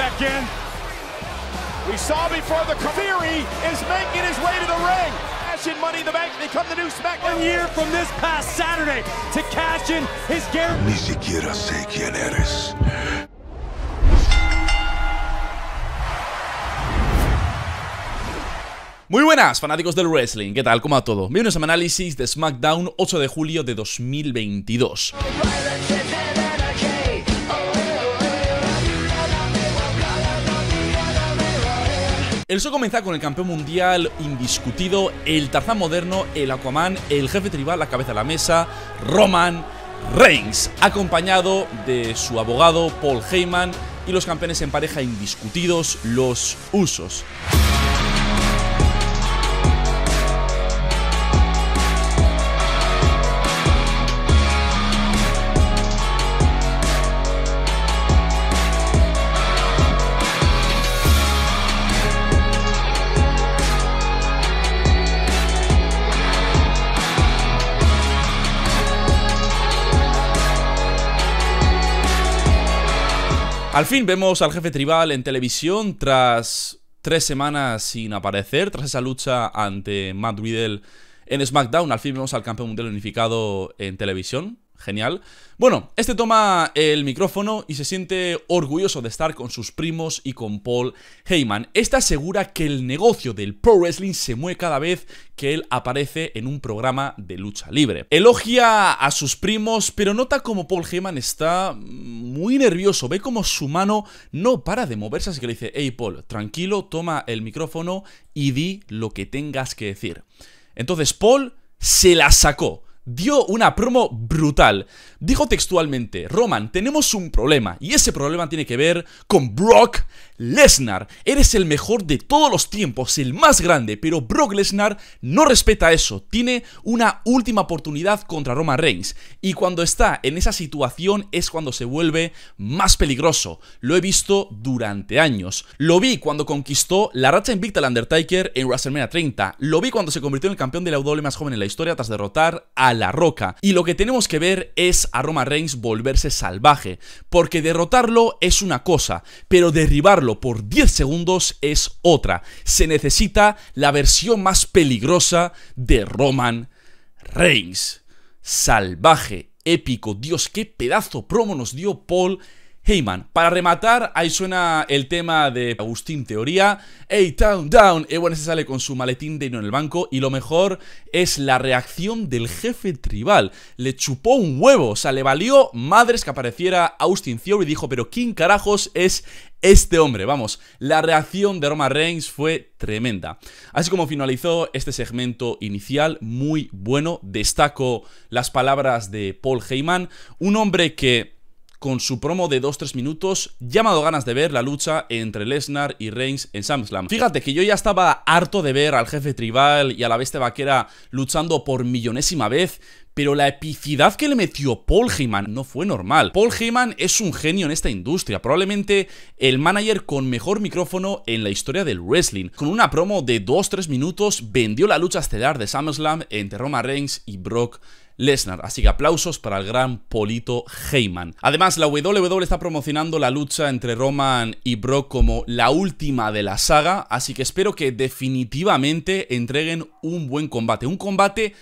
second. We saw before the Kaviri is making his way to the ring. Cash in Money in the Bank become the new SmackDown. One year from this past Saturday to cash in his guarantee. Ni siquiera sé quién eres. Muy buenas, fanáticos del wrestling. ¿Qué tal? ¿Cómo a todo? Bienvenidos a mi análisis de SmackDown 8 de julio de 2022. El show comienza con el campeón mundial indiscutido, el Tarzán moderno, el Aquaman, el jefe tribal, la cabeza de la mesa, Roman Reigns, acompañado de su abogado Paul Heyman y los campeones en pareja indiscutidos, los Usos. Al fin vemos al jefe tribal en televisión tras tres semanas sin aparecer, tras esa lucha ante Matt Riddle en SmackDown. Al fin vemos al campeón mundial unificado en televisión genial. Bueno, este toma el micrófono y se siente orgulloso de estar con sus primos y con Paul Heyman. Esta asegura que el negocio del pro wrestling se mueve cada vez que él aparece en un programa de lucha libre. Elogia a sus primos, pero nota como Paul Heyman está muy nervioso, ve como su mano no para de moverse, así que le dice, hey Paul, tranquilo, toma el micrófono y di lo que tengas que decir. Entonces Paul se la sacó dio una promo brutal. Dijo textualmente, Roman, tenemos un problema, y ese problema tiene que ver con Brock Lesnar. Eres el mejor de todos los tiempos, el más grande, pero Brock Lesnar no respeta eso. Tiene una última oportunidad contra Roman Reigns, y cuando está en esa situación es cuando se vuelve más peligroso. Lo he visto durante años. Lo vi cuando conquistó la racha invicta al Undertaker en WrestleMania 30. Lo vi cuando se convirtió en el campeón de la WWE más joven en la historia tras derrotar a la Roca y lo que tenemos que ver es a Roman Reigns volverse salvaje, porque derrotarlo es una cosa, pero derribarlo por 10 segundos es otra. Se necesita la versión más peligrosa de Roman Reigns. Salvaje, épico, Dios, qué pedazo promo nos dio Paul Heyman. Para rematar, ahí suena el tema de Agustín Teoría. Hey, down, down. Ewan eh, se sale con su maletín de hino en el banco. Y lo mejor es la reacción del jefe tribal. Le chupó un huevo. O sea, le valió madres que apareciera Austin y Dijo, pero ¿quién carajos es este hombre. Vamos, la reacción de Roma Reigns fue tremenda. Así como finalizó este segmento inicial, muy bueno. Destaco las palabras de Paul Heyman, un hombre que con su promo de 2-3 minutos llamado ganas de ver la lucha entre Lesnar y Reigns en SummerSlam. Fíjate que yo ya estaba harto de ver al jefe tribal y a la bestia vaquera luchando por millonésima vez, pero la epicidad que le metió Paul Heyman no fue normal. Paul Heyman es un genio en esta industria, probablemente el manager con mejor micrófono en la historia del wrestling. Con una promo de 2-3 minutos vendió la lucha estelar de SummerSlam entre Roma Reigns y Brock Lesnar. Así que aplausos para el gran Polito Heyman. Además, la WWE está promocionando la lucha entre Roman y Brock como la última de la saga, así que espero que definitivamente entreguen un buen combate, un combate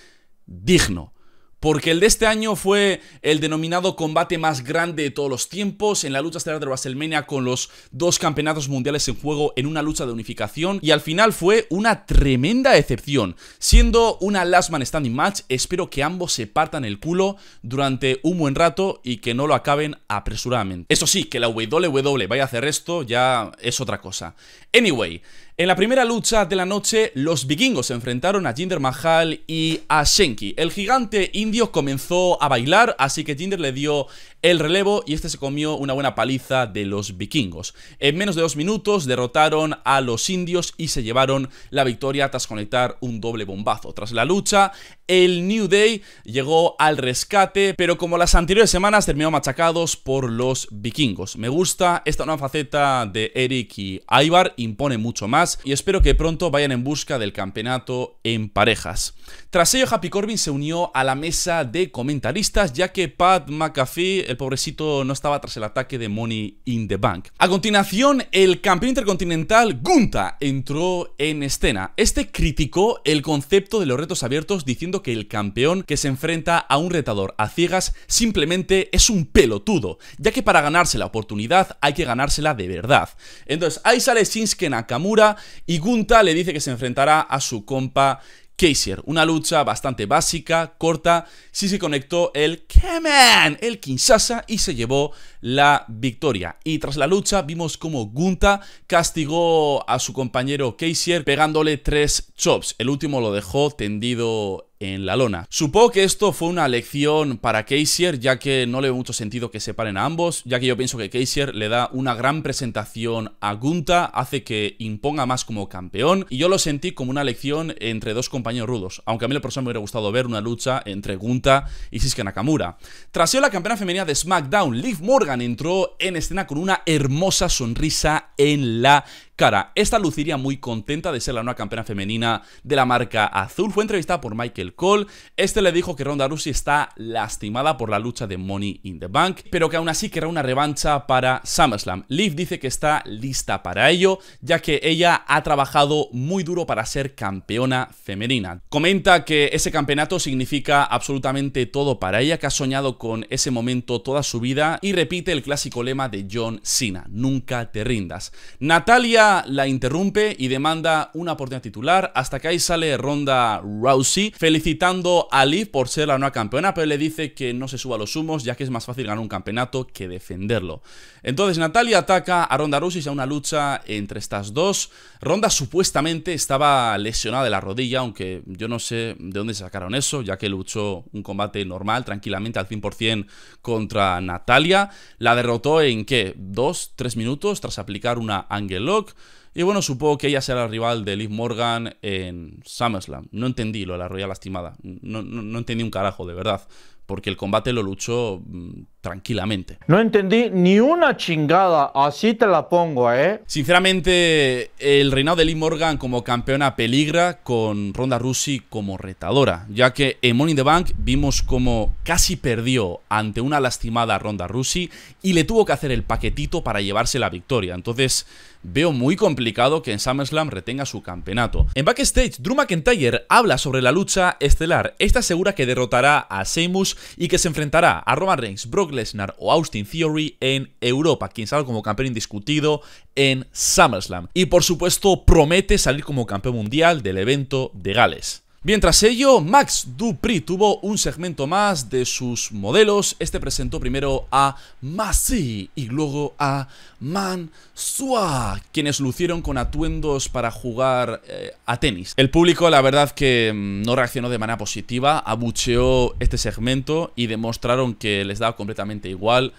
digno porque el de este año fue el denominado combate más grande de todos los tiempos en la lucha estelar de WrestleMania con los dos campeonatos mundiales en juego en una lucha de unificación y al final fue una tremenda decepción, siendo una last man standing match, espero que ambos se partan el culo durante un buen rato y que no lo acaben apresuradamente. Eso sí, que la WWE vaya a hacer esto ya es otra cosa. Anyway, en la primera lucha de la noche, los vikingos se enfrentaron a Jinder Mahal y a Shenki. El gigante indio comenzó a bailar, así que Jinder le dio el relevo y este se comió una buena paliza de los vikingos. En menos de dos minutos derrotaron a los indios y se llevaron la victoria tras conectar un doble bombazo. Tras la lucha, el New Day llegó al rescate, pero como las anteriores semanas terminó machacados por los vikingos. Me gusta esta nueva faceta de Eric y Ivar, impone mucho más y espero que pronto vayan en busca del campeonato en parejas. Tras ello, Happy Corbin se unió a la mesa de comentaristas, ya que Pat McAfee el pobrecito no estaba tras el ataque de Money in the Bank. A continuación, el campeón intercontinental Gunta entró en escena. Este criticó el concepto de los retos abiertos diciendo que el campeón que se enfrenta a un retador a ciegas simplemente es un pelotudo, ya que para ganarse la oportunidad hay que ganársela de verdad. Entonces ahí sale Shinsuke Nakamura y Gunta le dice que se enfrentará a su compa Kaiser. Una lucha bastante básica, corta. Sí se conectó el K-Man, el Kinshasa, y se llevó la victoria. Y tras la lucha vimos como Gunta castigó a su compañero Kaiser pegándole tres chops. El último lo dejó tendido en la lona. Supongo que esto fue una lección para Kaiser, ya que no le veo mucho sentido que separen a ambos, ya que yo pienso que Kaiser le da una gran presentación a Gunta, hace que imponga más como campeón, y yo lo sentí como una lección entre dos compañeros rudos, aunque a mí la persona me hubiera gustado ver una lucha entre Gunta y Siska Nakamura. Tras ser la campeona femenina de SmackDown, Liv Morgan, entró en escena con una hermosa sonrisa en la Cara, esta luciría muy contenta de ser la nueva campeona femenina de la marca azul. Fue entrevistada por Michael Cole. Este le dijo que Ronda Rousey está lastimada por la lucha de Money in the Bank, pero que aún así querrá una revancha para SummerSlam. Liv dice que está lista para ello, ya que ella ha trabajado muy duro para ser campeona femenina. Comenta que ese campeonato significa absolutamente todo para ella, que ha soñado con ese momento toda su vida y repite el clásico lema de John Cena, nunca te rindas. Natalia la interrumpe y demanda una oportunidad titular. Hasta que ahí sale Ronda Rousey felicitando a Liv por ser la nueva campeona, pero le dice que no se suba a los humos, ya que es más fácil ganar un campeonato que defenderlo. Entonces Natalia ataca a Ronda Rousey a una lucha entre estas dos. Ronda supuestamente estaba lesionada de la rodilla, aunque yo no sé de dónde sacaron eso, ya que luchó un combate normal, tranquilamente al 100% contra Natalia. La derrotó en qué? ¿Dos, tres minutos tras aplicar una Angle Lock. Y bueno, supongo que ella será el rival de Liv Morgan en SummerSlam. No entendí lo de la Royal lastimada. No, no, no entendí un carajo, de verdad. Porque el combate lo luchó mm, tranquilamente. No entendí ni una chingada, así te la pongo, ¿eh? Sinceramente, el reinado de Lee Morgan como campeona peligra con Ronda Rousey como retadora, ya que en Money in the Bank vimos como casi perdió ante una lastimada Ronda Rousey y le tuvo que hacer el paquetito para llevarse la victoria. Entonces, veo muy complicado que en SummerSlam retenga su campeonato. En backstage, Drew McIntyre habla sobre la lucha estelar. Está segura que derrotará a Seamus y que se enfrentará a Roman Reigns, Brock Lesnar o Austin Theory en Europa, quien sale como campeón indiscutido en SummerSlam. Y por supuesto promete salir como campeón mundial del evento de Gales. Mientras ello, Max Dupri tuvo un segmento más de sus modelos. Este presentó primero a Masi y luego a Mansua, quienes lucieron con atuendos para jugar eh, a tenis. El público, la verdad, que mm, no reaccionó de manera positiva, abucheó este segmento y demostraron que les daba completamente igual.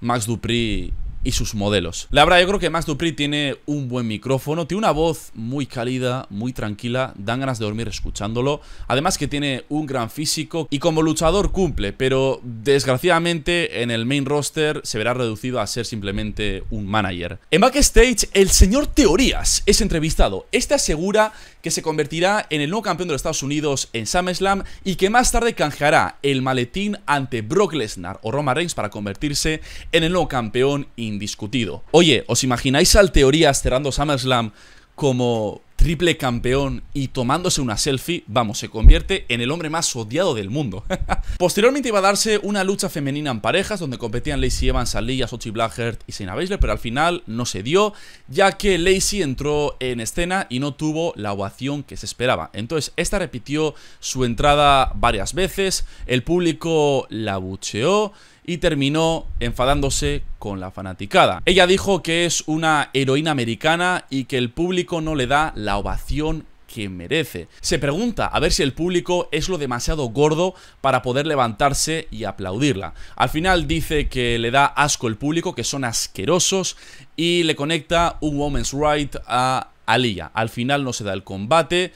Max Dupri y sus modelos. La verdad, yo creo que Max Dupri tiene un buen micrófono, tiene una voz muy cálida, muy tranquila, dan ganas de dormir escuchándolo. Además que tiene un gran físico y como luchador cumple, pero desgraciadamente en el main roster se verá reducido a ser simplemente un manager. En backstage, el señor Teorías es entrevistado. Este asegura que se convertirá en el nuevo campeón de los Estados Unidos en SummerSlam y que más tarde canjeará el maletín ante Brock Lesnar o Roma Reigns para convertirse en el nuevo campeón internacional indiscutido. Oye, ¿os imagináis al teoría cerrando SummerSlam como triple campeón y tomándose una selfie, vamos, se convierte en el hombre más odiado del mundo. Posteriormente iba a darse una lucha femenina en parejas donde competían Lacey Evans, Aliyah, Sochi Blackheart y Sina Baszler, pero al final no se dio, ya que Lacey entró en escena y no tuvo la ovación que se esperaba. Entonces, esta repitió su entrada varias veces, el público la bucheó y terminó enfadándose con la fanaticada. Ella dijo que es una heroína americana y que el público no le da la ovación que merece. Se pregunta a ver si el público es lo demasiado gordo para poder levantarse y aplaudirla. Al final dice que le da asco el público, que son asquerosos y le conecta un Women's Right a Alia. Al final no se da el combate.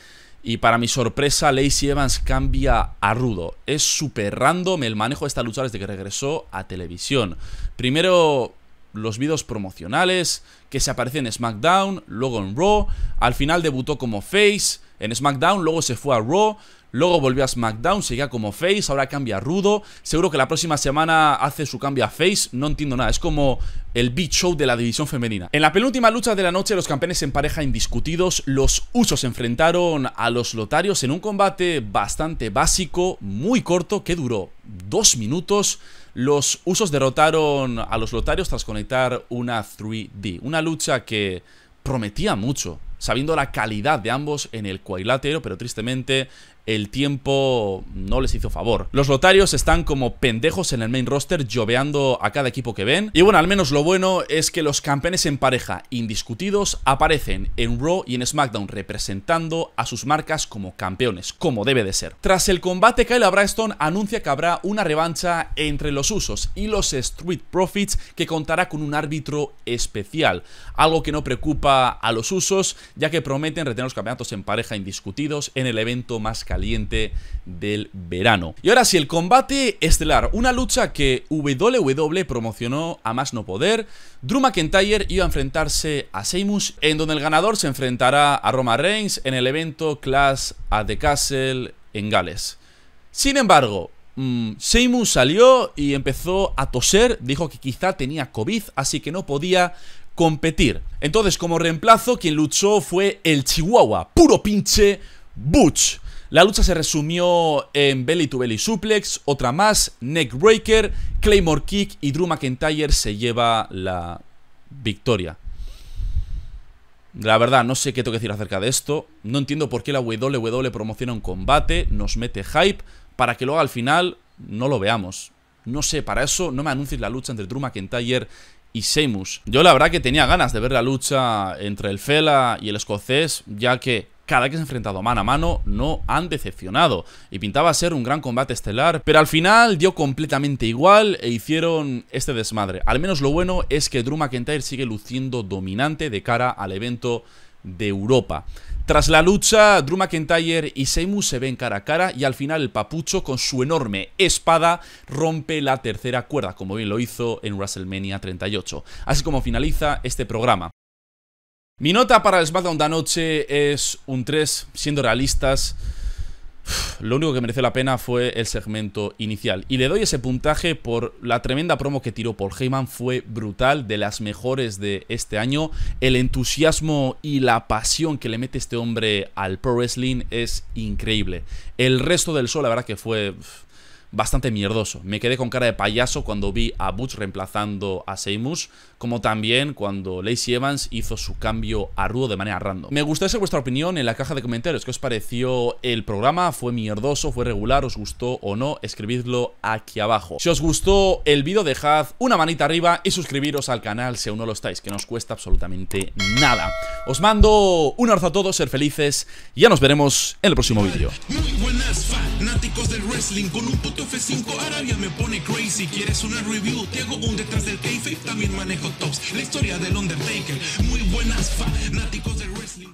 Y para mi sorpresa, Lacey Evans cambia a Rudo. Es súper random el manejo de esta lucha desde que regresó a televisión. Primero los vídeos promocionales que se aparecen en SmackDown, luego en Raw. Al final debutó como Face en SmackDown, luego se fue a Raw, luego volvió a SmackDown, seguía como Face, ahora cambia a Rudo. Seguro que la próxima semana hace su cambio a Face, no entiendo nada, es como el beat Show de la división femenina. En la penúltima lucha de la noche, los campeones en pareja indiscutidos, los Usos enfrentaron a los Lotarios en un combate bastante básico, muy corto, que duró dos minutos. Los Usos derrotaron a los Lotarios tras conectar una 3D, una lucha que prometía mucho sabiendo la calidad de ambos en el cuadrilátero, pero tristemente el tiempo no les hizo favor. Los lotarios están como pendejos en el main roster, lloveando a cada equipo que ven. Y bueno, al menos lo bueno es que los campeones en pareja indiscutidos aparecen en Raw y en SmackDown representando a sus marcas como campeones, como debe de ser. Tras el combate, Kyle Braxton anuncia que habrá una revancha entre los Usos y los Street Profits que contará con un árbitro especial, algo que no preocupa a los Usos ya que prometen retener los campeonatos en pareja indiscutidos en el evento más caro caliente del verano. Y ahora sí, el combate estelar, una lucha que WWE promocionó a más no poder. Drew McIntyre iba a enfrentarse a Seymus, en donde el ganador se enfrentará a Roma Reigns en el evento Clash at the Castle en Gales. Sin embargo, mm, seymus salió y empezó a toser, dijo que quizá tenía COVID, así que no podía competir. Entonces, como reemplazo, quien luchó fue el Chihuahua, puro pinche Butch. La lucha se resumió en belly to belly suplex, otra más, neck breaker, claymore kick y Drew McIntyre se lleva la victoria. La verdad, no sé qué tengo que decir acerca de esto. No entiendo por qué la WWE promociona un combate, nos mete hype, para que luego al final no lo veamos. No sé, para eso no me anuncies la lucha entre Drew McIntyre y Seamus. Yo la verdad que tenía ganas de ver la lucha entre el Fela y el escocés, ya que cada que se han enfrentado mano a mano no han decepcionado y pintaba ser un gran combate estelar, pero al final dio completamente igual e hicieron este desmadre. Al menos lo bueno es que Drew McIntyre sigue luciendo dominante de cara al evento de Europa. Tras la lucha, Drew McIntyre y Seymour se ven cara a cara y al final el papucho con su enorme espada rompe la tercera cuerda, como bien lo hizo en WrestleMania 38. Así como finaliza este programa. Mi nota para el SmackDown de anoche es un 3, siendo realistas. Lo único que merece la pena fue el segmento inicial. Y le doy ese puntaje por la tremenda promo que tiró por Heyman. Fue brutal, de las mejores de este año. El entusiasmo y la pasión que le mete este hombre al pro wrestling es increíble. El resto del show, la verdad que fue bastante mierdoso. Me quedé con cara de payaso cuando vi a Butch reemplazando a Seymour, como también cuando Lacey Evans hizo su cambio a Rudo de manera random. Me gustaría saber vuestra opinión en la caja de comentarios. ¿Qué os pareció el programa? ¿Fue mierdoso? ¿Fue regular? ¿Os gustó o no? Escribidlo aquí abajo. Si os gustó el vídeo, dejad una manita arriba y suscribiros al canal si aún no lo estáis, que no os cuesta absolutamente nada. Os mando un abrazo a todos, ser felices y ya nos veremos en el próximo vídeo. fanáticos del wrestling con F5, Arabia me pone crazy. ¿Quieres una review? Te hago un detrás del k K-Fape. También manejo tops. La historia del Undertaker. Muy buenas fanáticos de wrestling.